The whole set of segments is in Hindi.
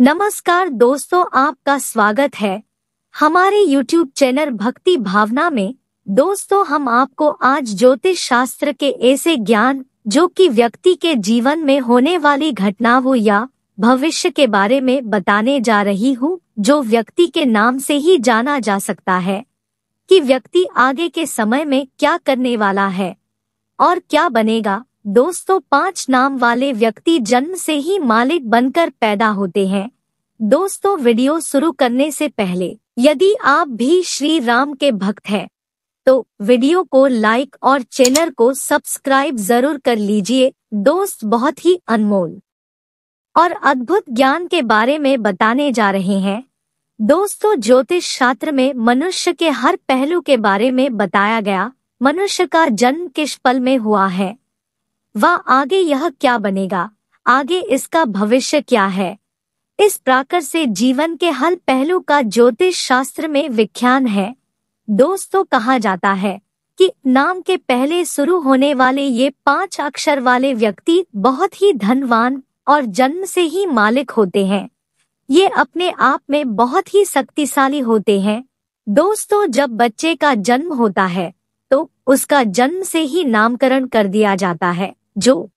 नमस्कार दोस्तों आपका स्वागत है हमारे YouTube चैनल भक्ति भावना में दोस्तों हम आपको आज ज्योतिष शास्त्र के ऐसे ज्ञान जो कि व्यक्ति के जीवन में होने वाली घटनाओं या भविष्य के बारे में बताने जा रही हूँ जो व्यक्ति के नाम से ही जाना जा सकता है कि व्यक्ति आगे के समय में क्या करने वाला है और क्या बनेगा दोस्तों पांच नाम वाले व्यक्ति जन्म से ही मालिक बनकर पैदा होते हैं दोस्तों वीडियो शुरू करने से पहले यदि आप भी श्री राम के भक्त हैं तो वीडियो को लाइक और चैनल को सब्सक्राइब जरूर कर लीजिए दोस्त बहुत ही अनमोल और अद्भुत ज्ञान के बारे में बताने जा रहे हैं दोस्तों ज्योतिष शास्त्र में मनुष्य के हर पहलू के बारे में बताया गया मनुष्य का जन्म किस पल में हुआ है वह आगे यह क्या बनेगा आगे इसका भविष्य क्या है इस प्राकर से जीवन के हर पहलू का ज्योतिष शास्त्र में विख्यान है दोस्तों कहा जाता है कि नाम के पहले शुरू होने वाले ये पांच अक्षर वाले व्यक्ति बहुत ही धनवान और जन्म से ही मालिक होते हैं ये अपने आप में बहुत ही शक्तिशाली होते हैं दोस्तों जब बच्चे का जन्म होता है तो उसका जन्म से ही नामकरण कर दिया जाता है जो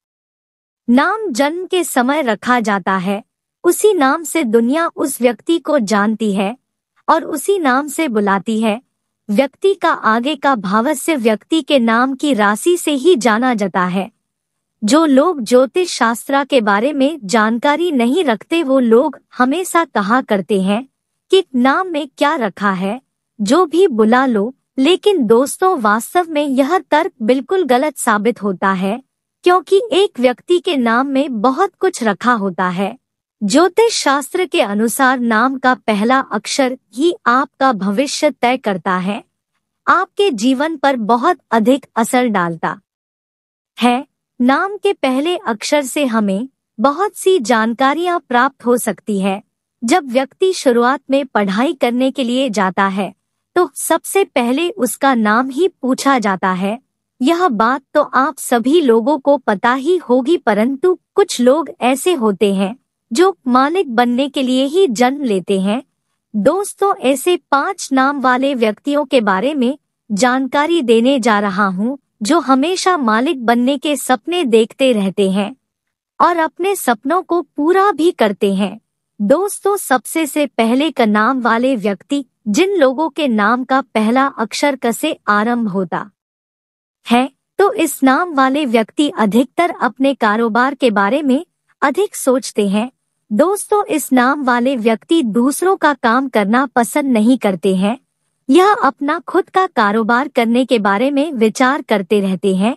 नाम जन्म के समय रखा जाता है उसी नाम से दुनिया उस व्यक्ति को जानती है और उसी नाम से बुलाती है व्यक्ति का आगे का भावस्य व्यक्ति के नाम की राशि से ही जाना जाता है जो लोग ज्योतिष शास्त्र के बारे में जानकारी नहीं रखते वो लोग हमेशा कहा करते हैं कि नाम में क्या रखा है जो भी बुला लो लेकिन दोस्तों वास्तव में यह तर्क बिल्कुल गलत साबित होता है क्योंकि एक व्यक्ति के नाम में बहुत कुछ रखा होता है ज्योतिष शास्त्र के अनुसार नाम का पहला अक्षर ही आपका भविष्य तय करता है आपके जीवन पर बहुत अधिक असर डालता है नाम के पहले अक्षर से हमें बहुत सी जानकारियां प्राप्त हो सकती है जब व्यक्ति शुरुआत में पढ़ाई करने के लिए जाता है तो सबसे पहले उसका नाम ही पूछा जाता है यह बात तो आप सभी लोगों को पता ही होगी परंतु कुछ लोग ऐसे होते हैं जो मालिक बनने के लिए ही जन्म लेते हैं दोस्तों ऐसे पांच नाम वाले व्यक्तियों के बारे में जानकारी देने जा रहा हूं जो हमेशा मालिक बनने के सपने देखते रहते हैं और अपने सपनों को पूरा भी करते हैं दोस्तों सबसे से पहले का नाम वाले व्यक्ति जिन लोगों के नाम का पहला अक्षर कसे आरंभ होता है तो इस नाम वाले व्यक्ति अधिकतर अपने कारोबार के बारे में अधिक सोचते हैं दोस्तों इस नाम वाले व्यक्ति दूसरों का काम करना पसंद नहीं करते हैं यह अपना खुद का कारोबार करने के बारे में विचार करते रहते हैं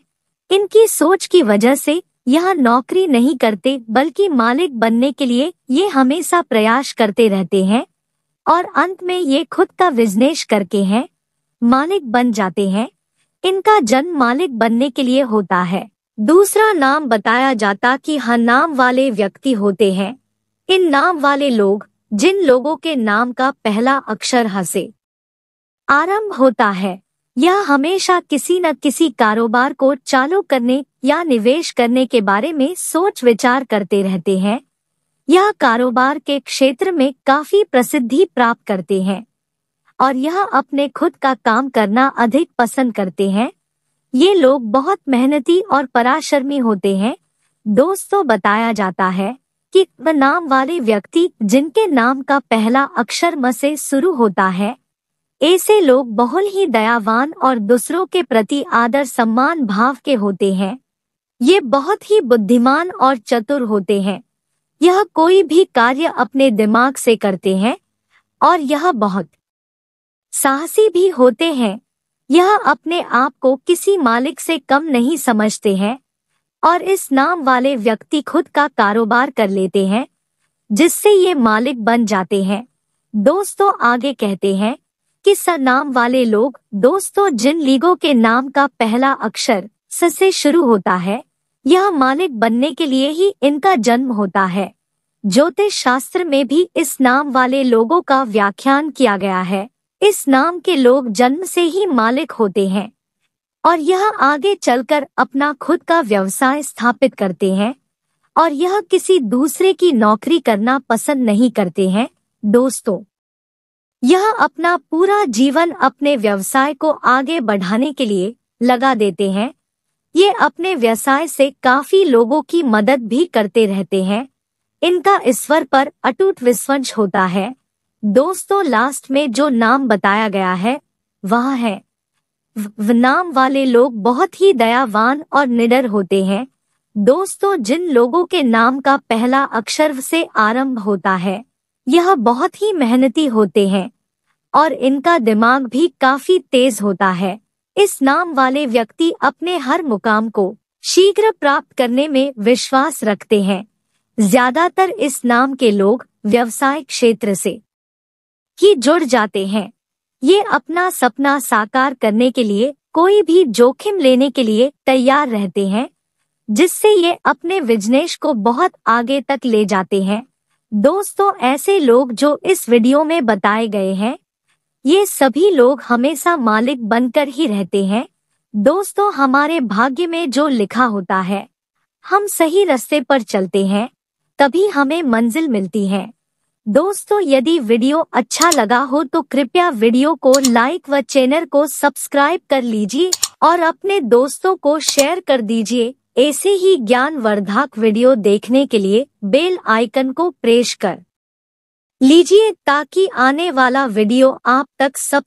इनकी सोच की वजह से यह नौकरी नहीं करते बल्कि मालिक बनने के लिए ये हमेशा प्रयास करते रहते हैं और अंत में ये खुद का बिजनेस करके हैं मालिक बन जाते हैं इनका जन्म मालिक बनने के लिए होता है दूसरा नाम बताया जाता कि हर हाँ, नाम वाले व्यक्ति होते हैं इन नाम वाले लोग जिन लोगों के नाम का पहला अक्षर हसे आरंभ होता है यह हमेशा किसी न किसी कारोबार को चालू करने या निवेश करने के बारे में सोच विचार करते रहते हैं यह कारोबार के क्षेत्र में काफी प्रसिद्धि प्राप्त करते हैं और यह अपने खुद का काम करना अधिक पसंद करते हैं ये लोग बहुत मेहनती और पराशर्मी होते हैं दोस्तों बताया जाता है कि नाम वाले व्यक्ति जिनके नाम का पहला अक्षर म से शुरू होता है ऐसे लोग बहुत ही दयावान और दूसरों के प्रति आदर सम्मान भाव के होते हैं ये बहुत ही बुद्धिमान और चतुर होते हैं यह कोई भी कार्य अपने दिमाग से करते हैं और यह बहुत साहसी भी होते हैं यह अपने आप को किसी मालिक से कम नहीं समझते हैं और इस नाम वाले व्यक्ति खुद का कारोबार कर लेते हैं जिससे ये मालिक बन जाते हैं दोस्तों आगे कहते हैं कि स नाम वाले लोग दोस्तों जिन लीगों के नाम का पहला अक्षर स से शुरू होता है यह मालिक बनने के लिए ही इनका जन्म होता है ज्योतिष शास्त्र में भी इस नाम वाले लोगों का व्याख्यान किया गया है इस नाम के लोग जन्म से ही मालिक होते हैं और यह आगे चलकर अपना खुद का व्यवसाय स्थापित करते हैं और यह किसी दूसरे की नौकरी करना पसंद नहीं करते हैं दोस्तों यह अपना पूरा जीवन अपने व्यवसाय को आगे बढ़ाने के लिए लगा देते हैं ये अपने व्यवसाय से काफी लोगों की मदद भी करते रहते हैं इनका ईश्वर पर अटूट विश्वास होता है दोस्तों लास्ट में जो नाम बताया गया है वह है व नाम वाले लोग बहुत ही दयावान और निडर होते हैं दोस्तों जिन लोगों के नाम का पहला अक्षर से आरंभ होता है यह बहुत ही मेहनती होते हैं और इनका दिमाग भी काफी तेज होता है इस नाम वाले व्यक्ति अपने हर मुकाम को शीघ्र प्राप्त करने में विश्वास रखते हैं ज्यादातर इस नाम के लोग व्यवसाय क्षेत्र से कि जुड़ जाते हैं ये अपना सपना साकार करने के लिए कोई भी जोखिम लेने के लिए तैयार रहते हैं जिससे ये अपने बिजनेस को बहुत आगे तक ले जाते हैं दोस्तों ऐसे लोग जो इस वीडियो में बताए गए हैं ये सभी लोग हमेशा मालिक बनकर ही रहते हैं दोस्तों हमारे भाग्य में जो लिखा होता है हम सही रास्ते पर चलते हैं तभी हमें मंजिल मिलती है दोस्तों यदि वीडियो अच्छा लगा हो तो कृपया वीडियो को लाइक व चैनल को सब्सक्राइब कर लीजिए और अपने दोस्तों को शेयर कर दीजिए ऐसे ही ज्ञान वर्धक वीडियो देखने के लिए बेल आइकन को प्रेस कर लीजिए ताकि आने वाला वीडियो आप तक सब